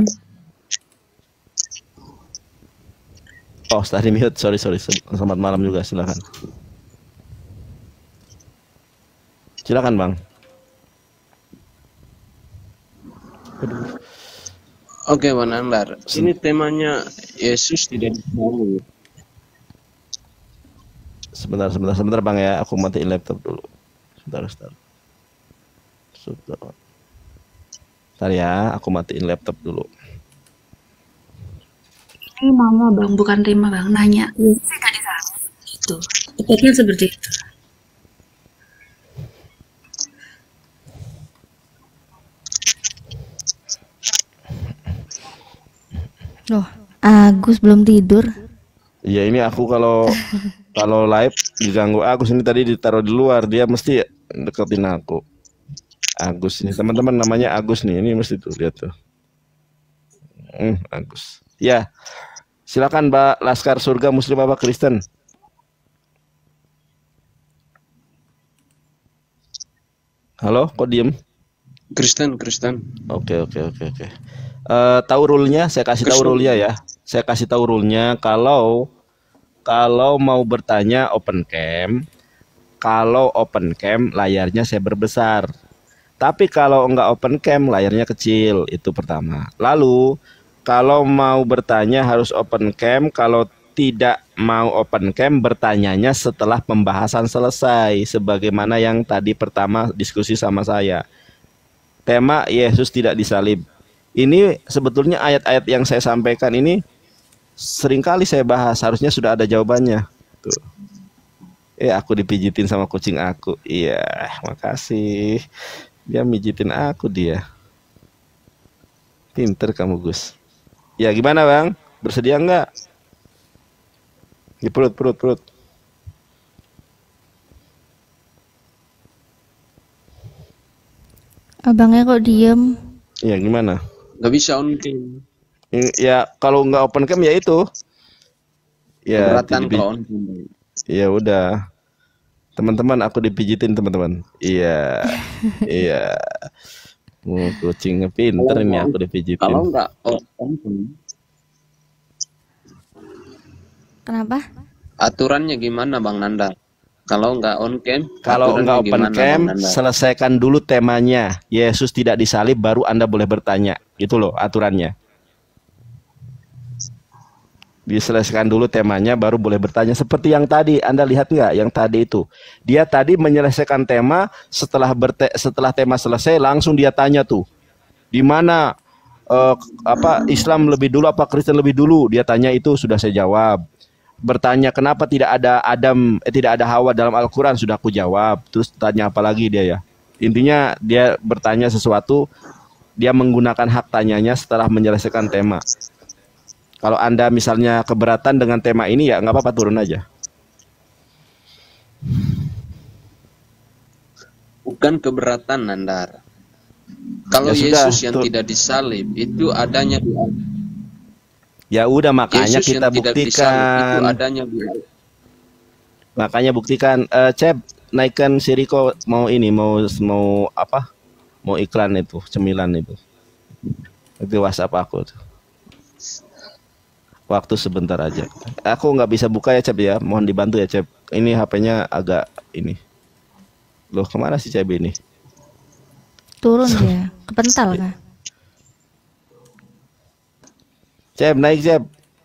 Oh, tadi mute. Sorry, sorry. Selamat malam juga. Silakan. Silakan, Bang. Oke, Bang Anglar. Ini temanya Yesus tidak dikenal. Sebentar, sebentar, sebentar Bang ya. Aku matiin laptop dulu. Sebentar, sebentar. Sebentar. Bentar ya, aku matiin laptop dulu. Ini mama bang, bukan terima bang, nanya. Iya. Itu. Tepatnya seperti itu. Loh, Agus belum tidur. Ya ini aku kalau <laughs> kalau live diganggu Agus ini tadi ditaruh di luar dia mesti deketin aku Agus ini teman-teman namanya Agus nih ini mesti tuh lihat tuh hmm, Agus ya silakan Mbak Laskar Surga Muslim apa Kristen Halo, kok diem? Kristen, Kristen. Oke, oke, oke, oke. Uh, tahu rulenya? Saya kasih Kristen. tahu rulenya ya. Saya kasih tahu rulenya. Kalau kalau mau bertanya open cam, kalau open cam layarnya saya berbesar. Tapi kalau enggak open cam layarnya kecil, itu pertama. Lalu kalau mau bertanya harus open cam, kalau tidak mau open cam bertanyanya setelah pembahasan selesai sebagaimana yang tadi pertama diskusi sama saya. Tema Yesus tidak disalib. Ini sebetulnya ayat-ayat yang saya sampaikan ini seringkali saya bahas harusnya sudah ada jawabannya tuh eh aku dipijitin sama kucing aku iya makasih dia mijitin aku dia pinter kamu Gus ya gimana bang bersedia enggak di perut perut perut abangnya kok diem ya gimana Gak bisa on Iya, ya kalau nggak open cam ya itu ya keberatan ya udah teman-teman aku dipijitin teman-teman iya <laughs> iya Oh, kucing pinter ini oh, aku dipijitin. Kalau enggak open cam? Kenapa? Aturannya gimana Bang Nanda? Kalau nggak on cam, kalau nggak open cam, selesaikan dulu temanya. Yesus tidak disalib, baru Anda boleh bertanya. Itu loh aturannya diselesaikan dulu temanya baru boleh bertanya seperti yang tadi Anda lihat nggak yang tadi itu dia tadi menyelesaikan tema setelah berte setelah tema selesai langsung dia tanya tuh di mana eh, apa Islam lebih dulu apa Kristen lebih dulu dia tanya itu sudah saya jawab bertanya kenapa tidak ada Adam eh, tidak ada Hawa dalam Al-Qur'an sudah aku jawab terus tanya apa lagi dia ya intinya dia bertanya sesuatu dia menggunakan hak tanyanya setelah menyelesaikan tema kalau Anda misalnya keberatan dengan tema ini ya nggak apa-apa turun aja. Bukan keberatan Nandar. Kalau ya Yesus yang tur- tidak disalib itu adanya di Ya udah makanya Yesus kita buktikan. Disalib, itu adanya Makanya buktikan uh, Cep naikkan Siriko mau ini mau mau apa? Mau iklan itu, cemilan itu. Itu WhatsApp aku tuh waktu sebentar aja. Aku nggak bisa buka ya Cep ya, mohon dibantu ya Cep. Ini HP-nya agak ini. Loh kemana sih Cep ini? Turun ya, kepental kah? Cep naik Cep,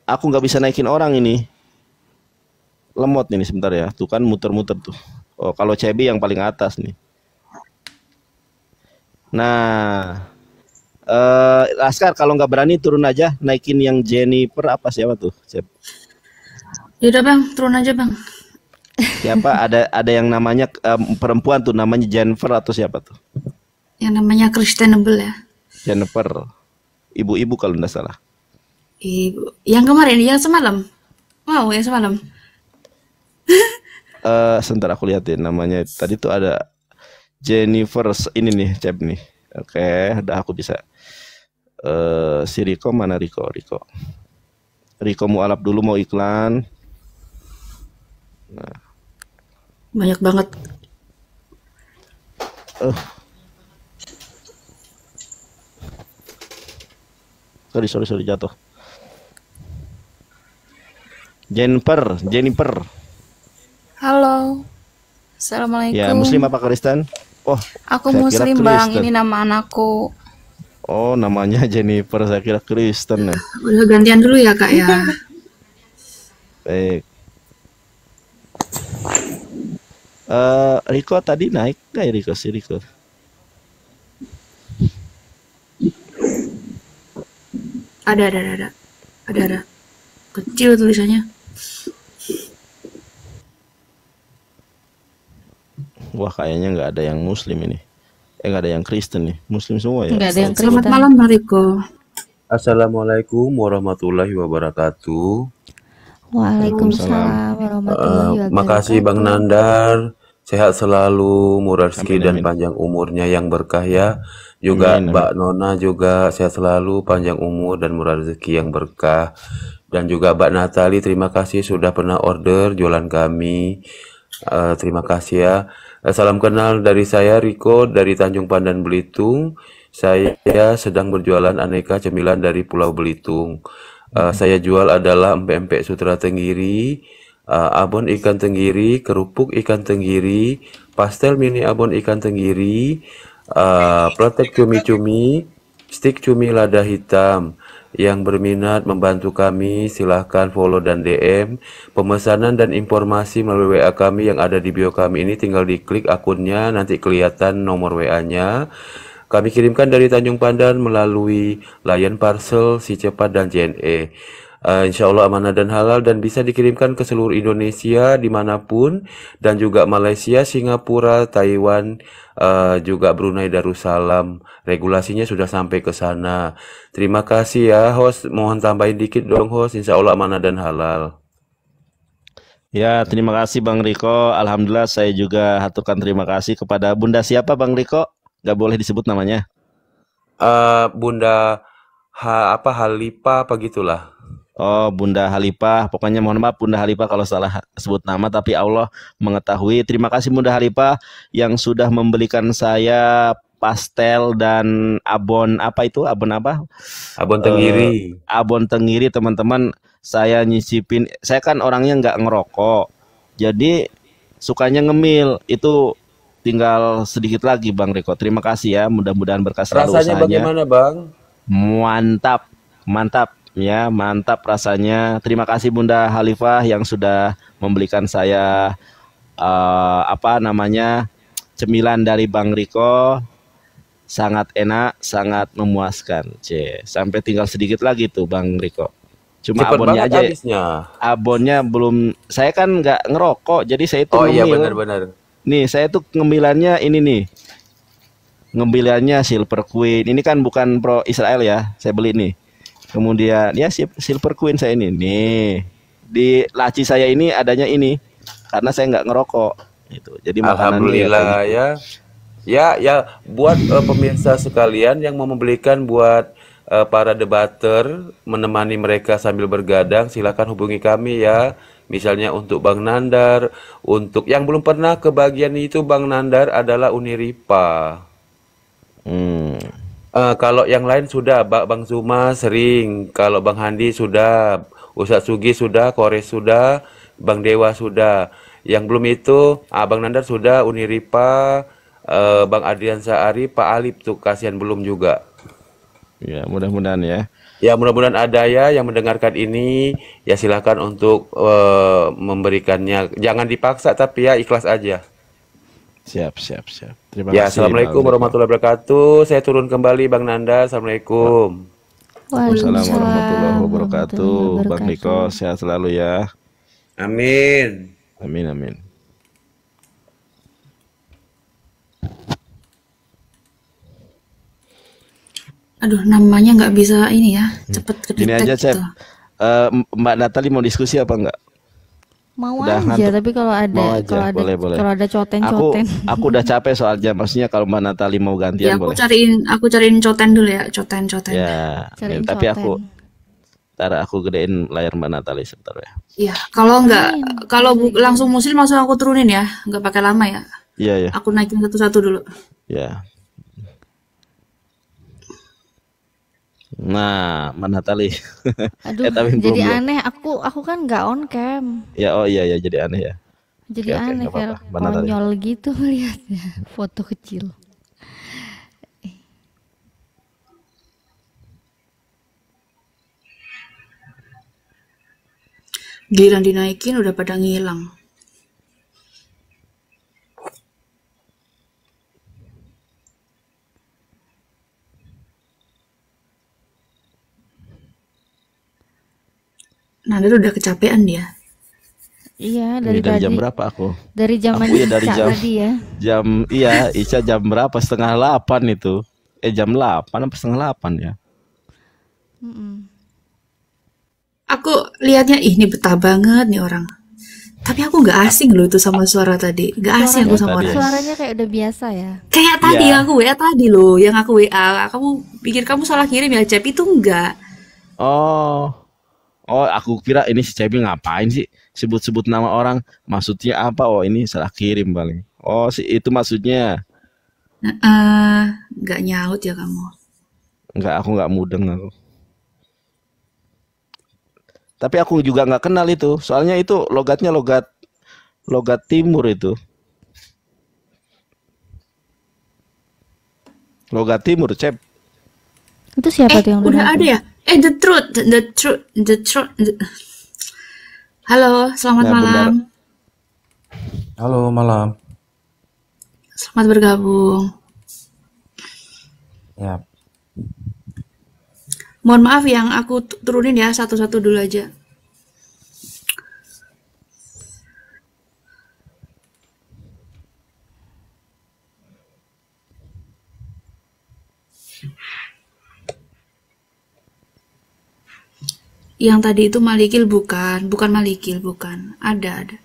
aku nggak bisa naikin orang ini. Lemot ini sebentar ya, tuh kan muter-muter tuh. Oh kalau Cebi yang paling atas nih. Nah, Uh, Laskar kalau nggak berani turun aja naikin yang Jennifer apa siapa tuh? Siap. Ya udah bang, turun aja bang. Siapa <laughs> ada ada yang namanya um, perempuan tuh namanya Jennifer atau siapa tuh? Yang namanya Christianable ya. Jennifer, ibu-ibu kalau nggak salah. Ibu, yang kemarin yang semalam, wow yang semalam. uh, <laughs> sebentar aku lihat ya namanya tadi tuh ada Jennifer ini nih cep nih. Oke, udah aku bisa Eh, si Riko mana Riko Riko Riko mau alap dulu mau iklan nah. banyak banget uh. sorry sorry sorry jatuh Jennifer Jennifer halo assalamualaikum ya muslim apa Kristen Oh, aku muslim bang, Kristen. ini nama anakku. Oh, namanya <laughs> Jennifer. Saya kira Kristen ya. <laughs> Udah gantian dulu ya, Kak ya. <laughs> Baik. Uh, Riko tadi naik nggak ya Riko si Riko? Ada ada ada ada ada kecil tulisannya. Wah kayaknya nggak ada yang Muslim ini eh gak ada yang Kristen nih Muslim semua ya gak ada yang Kristen. Selamat malam Mariko. Assalamualaikum warahmatullahi wabarakatuh Waalaikumsalam warahmatullahi eh, wabarakatuh Makasih Bang Nandar Sehat selalu, murah rezeki dan panjang umurnya yang berkah ya. Juga amin, amin. Mbak Nona juga sehat selalu, panjang umur dan murah rezeki yang berkah. Dan juga Mbak Natali, terima kasih sudah pernah order jualan kami. Uh, terima kasih ya. Salam kenal dari saya Riko dari Tanjung Pandan Belitung. Saya sedang berjualan aneka cemilan dari Pulau Belitung. Uh, hmm. saya jual adalah empek-empek sutra tenggiri, uh, abon ikan tenggiri, kerupuk ikan tenggiri, pastel mini abon ikan tenggiri, uh, eh, protek cumi-cumi, stik cumi lada hitam yang berminat membantu kami silahkan follow dan DM pemesanan dan informasi melalui WA kami yang ada di bio kami ini tinggal diklik akunnya nanti kelihatan nomor WA nya kami kirimkan dari Tanjung Pandan melalui lion parcel si cepat dan JNE uh, eh, insya Allah amanah dan halal dan bisa dikirimkan ke seluruh Indonesia dimanapun dan juga Malaysia, Singapura, Taiwan, uh, juga Brunei Darussalam. Regulasinya sudah sampai ke sana. Terima kasih ya host, mohon tambahin dikit dong host, insya Allah amanah dan halal. Ya, terima kasih Bang Riko. Alhamdulillah saya juga haturkan terima kasih kepada Bunda siapa Bang Riko? Gak boleh disebut namanya. Uh, Bunda ha, apa Halipa apa gitulah oh Bunda Halifah, pokoknya mohon maaf Bunda Halifah kalau salah sebut nama tapi Allah mengetahui. Terima kasih Bunda Halifah yang sudah membelikan saya pastel dan abon apa itu? Abon apa? Abon tenggiri. Uh, abon tenggiri teman-teman, saya nyicipin. Saya kan orangnya nggak ngerokok. Jadi sukanya ngemil. Itu tinggal sedikit lagi Bang Riko. Terima kasih ya, mudah-mudahan berkesan. Rasanya bagaimana Bang? Mantap, mantap. Ya, mantap rasanya. Terima kasih Bunda Halifah yang sudah membelikan saya uh, apa namanya? cemilan dari Bang Riko. Sangat enak, sangat memuaskan. C, sampai tinggal sedikit lagi tuh Bang Riko. Cuma Cepet abonnya aja. Habisnya. Abonnya belum saya kan nggak ngerokok, jadi saya itu Oh iya benar-benar. Nih, saya tuh ngemilannya ini nih Ngemilannya Silver Queen. Ini kan bukan pro Israel ya, saya beli nih. Kemudian ya silver queen saya ini nih. Di laci saya ini adanya ini karena saya nggak ngerokok itu. Jadi alhamdulillah gitu. ya. Ya ya buat uh, pemirsa sekalian yang mau membelikan buat uh, para debater menemani mereka sambil bergadang silakan hubungi kami ya. Misalnya untuk Bang Nandar, untuk yang belum pernah ke bagian itu Bang Nandar adalah Uniripa. Hmm. Uh, kalau yang lain sudah, Bang Zuma sering, kalau Bang Handi sudah, Ustadz Sugi sudah, Kores sudah, Bang Dewa sudah. Yang belum itu, Abang uh, Nandar sudah, Uniripa, uh, eh, Bang Adrian Saari, Pak Alip tuh kasihan belum juga. Ya, mudah-mudahan ya. Ya, mudah-mudahan ada ya yang mendengarkan ini, ya silakan untuk uh, memberikannya. Jangan dipaksa tapi ya ikhlas aja. Siap, siap, siap. Terima ya, kasih. Assalamualaikum warahmatullahi wabarakatuh. Saya turun kembali Bang Nanda. Assalamualaikum. Waalaikumsalam warahmatullahi wabarakatuh. Bang Niko sehat selalu ya. Amin. Amin amin. Aduh namanya nggak bisa ini ya. Hmm. Cepet ke Ini aja, Cep. Gitu. Uh, Mbak Natali mau diskusi apa enggak? mau udah aja ngantuk. tapi kalau ada kalau ada boleh, boleh. kalau ada coten coten aku, aku udah capek soalnya maksudnya kalau mbak Natali mau gantian ya, aku boleh. cariin aku cariin coten dulu ya coten coten ya, ya tapi coten. aku ntar aku gedein layar mbak Natali sebentar ya iya kalau nggak kalau langsung muslim langsung aku turunin ya nggak pakai lama ya iya ya aku naikin satu satu dulu iya Nah, mana tali? Aduh, <laughs> eh, jadi belum. Ya. aneh. Aku aku kan nggak on cam. Ya oh iya ya jadi aneh ya. Jadi oke, aneh kalau kayak konyol gitu <laughs> melihatnya foto kecil. Giliran dinaikin udah pada ngilang. Nanda udah kecapean dia. Iya, iya dari, dari jam berapa aku? Dari jam aku ya dari jam tadi ya. Jam iya Ica jam berapa setengah delapan itu? Eh jam delapan apa setengah delapan ya? Mm Aku lihatnya ih ini betah banget nih orang. Tapi aku nggak asing loh itu sama suara tadi. Nggak asing aku sama orang. Suaranya kayak udah biasa ya. Kayak tadi yeah. aku WA tadi loh, yang aku WA. Kamu pikir kamu salah kirim ya, Cep? Itu enggak. Oh. Oh, aku kira ini si Cebi ngapain sih sebut-sebut nama orang? Maksudnya apa? Oh, ini salah kirim paling. Oh, si itu maksudnya. Eh, uh, nggak nyaut ya kamu? Nggak, aku nggak mudeng aku. Tapi aku juga nggak kenal itu. Soalnya itu logatnya logat logat timur itu. Logat timur, Cep. Itu siapa eh, tuh yang udah ada ya? eh the truth the truth the truth halo selamat ya, malam benar. halo malam selamat bergabung ya mohon maaf yang aku turunin ya satu-satu dulu aja yang tadi itu malikil bukan bukan malikil bukan ada ada